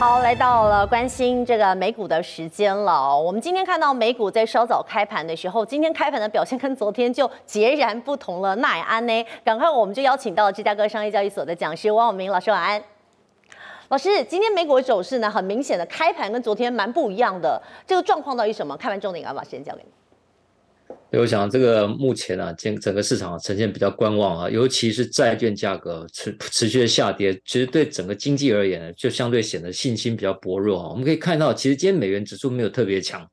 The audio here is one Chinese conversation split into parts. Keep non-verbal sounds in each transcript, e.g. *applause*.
好，来到了关心这个美股的时间了。我们今天看到美股在稍早开盘的时候，今天开盘的表现跟昨天就截然不同了。那安呢？赶快我们就邀请到了芝加哥商业交易所的讲师王永明老师。晚安，老师。今天美股走势呢，很明显的开盘跟昨天蛮不一样的。这个状况到底什么？看完重点，要把时间交给你。我想，这个目前啊，整整个市场呈现比较观望啊，尤其是债券价格持持续的下跌，其实对整个经济而言呢，就相对显得信心比较薄弱啊。我们可以看到，其实今天美元指数没有特别强，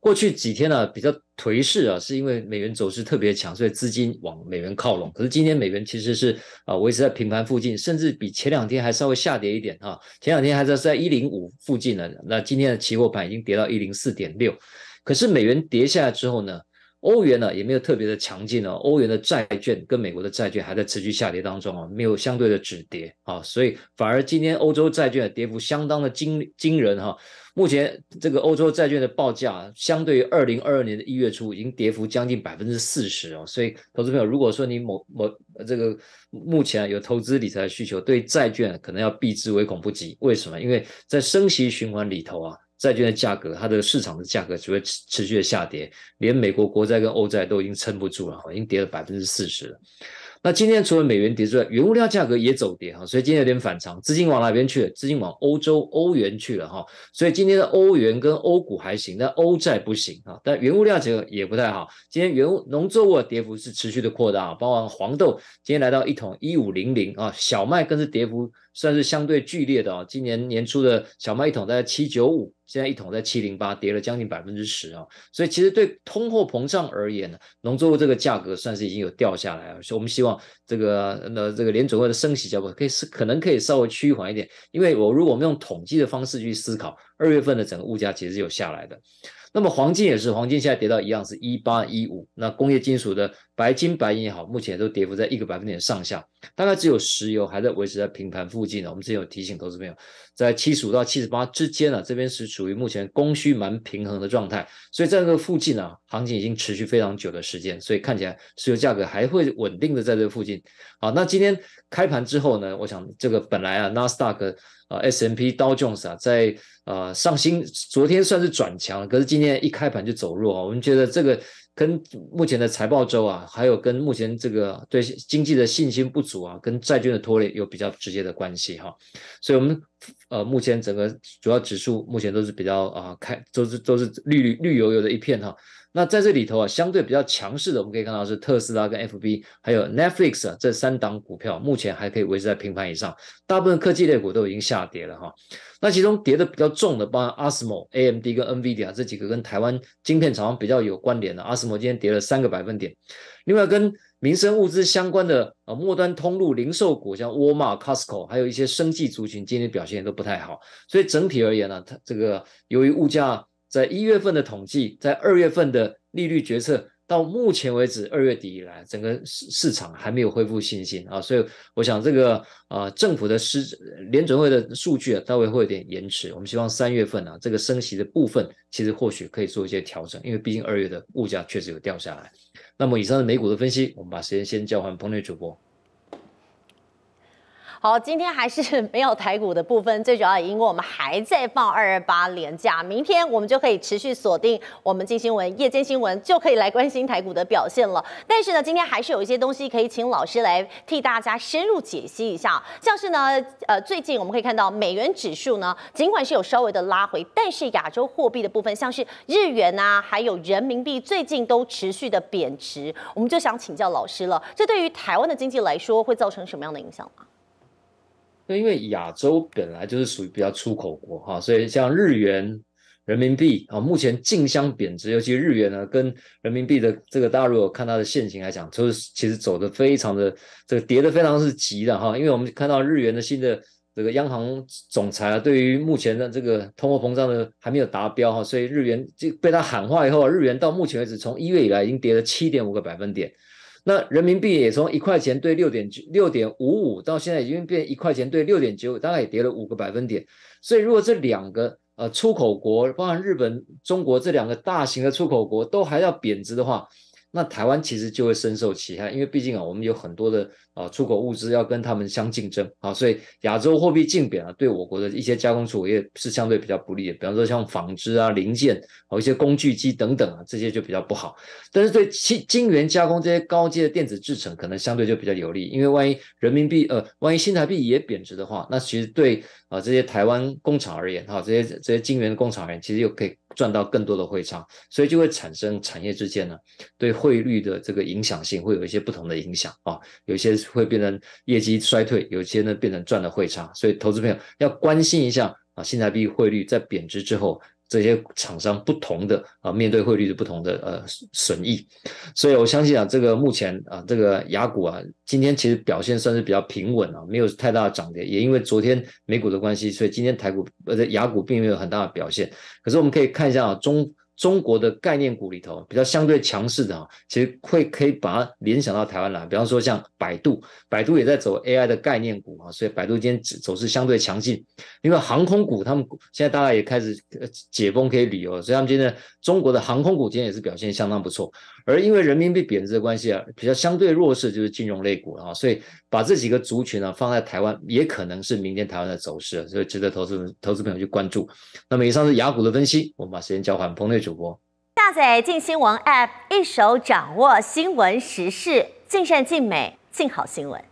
过去几天呢比较颓势啊，是因为美元走势特别强，所以资金往美元靠拢。可是今天美元其实是啊维持在平盘附近，甚至比前两天还稍微下跌一点啊。前两天还在在一零五附近呢，那今天的期货盘已经跌到一零四点六，可是美元跌下来之后呢？欧元呢也没有特别的强劲哦，欧元的债券跟美国的债券还在持续下跌当中啊，没有相对的止跌啊，所以反而今天欧洲债券的跌幅相当的惊惊人哈。目前这个欧洲债券的报价相对于二零二二年的一月初已经跌幅将近百分之四十哦，所以投资朋友如果说你某某这个目前有投资理财需求，对债券可能要避之唯恐不及，为什么？因为在升息循环里头啊。债券的价格，它的市场的价格只会持续的下跌，连美国国债跟欧债都已经撑不住了，已经跌了百分之四十了。那今天除了美元跌之外，原物料价格也走跌哈，所以今天有点反常，资金往哪边去了？资金往欧洲欧元去了哈，所以今天的欧元跟欧股还行，但欧债不行啊，但原物料价格也不太好。今天原农作物的跌幅是持续的扩大，包括黄豆今天来到一桶一五零零啊，小麦更是跌幅。算是相对剧烈的哦。今年年初的小麦一桶在七九五，现在一桶在七零八，跌了将近百分之十啊。所以其实对通货膨胀而言呢，农作物这个价格算是已经有掉下来了。所以我们希望这个那这个联储会的升息脚步可以是可能可以稍微趋缓一点。因为我如果我们用统计的方式去思考，二月份的整个物价其实有下来的。那么黄金也是，黄金现在跌到一样是一八一五。那工业金属的白金、白银也好，目前都跌幅在一个百分点上下，大概只有石油还在维持在平盘附附近呢，我们之前有提醒投资朋友，在七十五到七十八之间呢，这边是属于目前供需蛮平衡的状态，所以在这个附近呢，行情已经持续非常久的时间，所以看起来石油价格还会稳定的在这附近。好，那今天开盘之后呢，我想这个本来啊，纳斯达克。啊，S M P Dow Jones 啊，在啊上星，昨天算是转强，可是今天一开盘就走弱啊。我们觉得这个跟目前的财报周啊，还有跟目前这个对经济的信心不足啊，跟债券的拖累有比较直接的关系哈。所以，我们。呃，目前整个主要指数目前都是比较啊，开都是都是绿绿绿油油的一片哈。那在这里头啊，相对比较强势的，我们可以看到是特斯拉跟 FB，还有 Netflix 这三档股票，目前还可以维持在平盘以上。大部分科技类股都已经下跌了哈。那其中跌的比较重的，包括 ASML、AMD 跟 NVIDIA 这几个跟台湾晶片厂商比较有关联的，ASML 今天跌了三个百分点。另外，跟民生物资相关的呃末端通路零售股，像沃尔玛、Costco，还有一些生计族群，今天表现都不太好。所以整体而言呢，它这个由于物价在一月份的统计，在二月份的利率决策。到目前为止，二月底以来，整个市市场还没有恢复信心啊，所以我想这个呃，政府的失联准会的数据啊，稍微会有点延迟。我们希望三月份啊，这个升息的部分，其实或许可以做一些调整，因为毕竟二月的物价确实有掉下来。那么以上是美股的分析，我们把时间先交还彭瑞主播。好，今天还是 *laughs* 没有台股的部分，最主要也因为我们还在放二二八连假，明天我们就可以持续锁定我们金新闻、夜间新闻，就可以来关心台股的表现了。但是呢，今天还是有一些东西可以请老师来替大家深入解析一下，像是呢，呃，最近我们可以看到美元指数呢，尽管是有稍微的拉回，但是亚洲货币的部分，像是日元啊，还有人民币最近都持续的贬值，我们就想请教老师了，这对于台湾的经济来说会造成什么样的影响吗？因为亚洲本来就是属于比较出口国哈，所以像日元、人民币啊，目前竞相贬值，尤其日元呢跟人民币的这个，大家如果看它的现形来讲，就是其实走的非常的这个跌的非常是急的哈，因为我们看到日元的新的这个央行总裁啊，对于目前的这个通货膨胀的还没有达标哈，所以日元就被他喊话以后，日元到目前为止，从一月以来已经跌了七点五个百分点。那人民币也从一块钱兑六点六点五五，到现在已经变一块钱兑六点九五，大概也跌了五个百分点。所以，如果这两个呃出口国，包含日本、中国这两个大型的出口国，都还要贬值的话，那台湾其实就会深受其害，因为毕竟啊，我们有很多的啊出口物资要跟他们相竞争啊，所以亚洲货币净贬啊，对我国的一些加工出口业是相对比较不利的。比方说像纺织啊、零件或一些工具机等等啊，这些就比较不好。但是对金金元加工这些高阶的电子制成，可能相对就比较有利。因为万一人民币呃，万一新台币也贬值的话，那其实对啊这些台湾工厂而言，哈，这些这些金源的工厂言，其实又可以。赚到更多的汇差，所以就会产生产业之间呢对汇率的这个影响性，会有一些不同的影响啊，有些会变成业绩衰退，有些呢变成赚了汇差，所以投资朋友要关心一下啊，新台币汇率在贬值之后。这些厂商不同的啊，面对汇率的不同的呃损益，所以我相信啊，这个目前啊，这个雅股啊，今天其实表现算是比较平稳啊，没有太大的涨跌，也因为昨天美股的关系，所以今天台股呃雅股并没有很大的表现。可是我们可以看一下啊，中。中国的概念股里头比较相对强势的啊，其实会可以把它联想到台湾来。比方说像百度，百度也在走 AI 的概念股啊，所以百度今天走势相对强劲。因为航空股，他们现在大概也开始解封可以旅游，所以他们今天中国的航空股今天也是表现相当不错。而因为人民币贬值的关系啊，比较相对弱势就是金融类股了啊，所以把这几个族群呢放在台湾，也可能是明天台湾的走势，所以值得投资投资朋友去关注。那么以上是雅虎的分析，我们把时间交还彭内主播。下载进新闻 App，一手掌握新闻时事，尽善尽美，尽好新闻。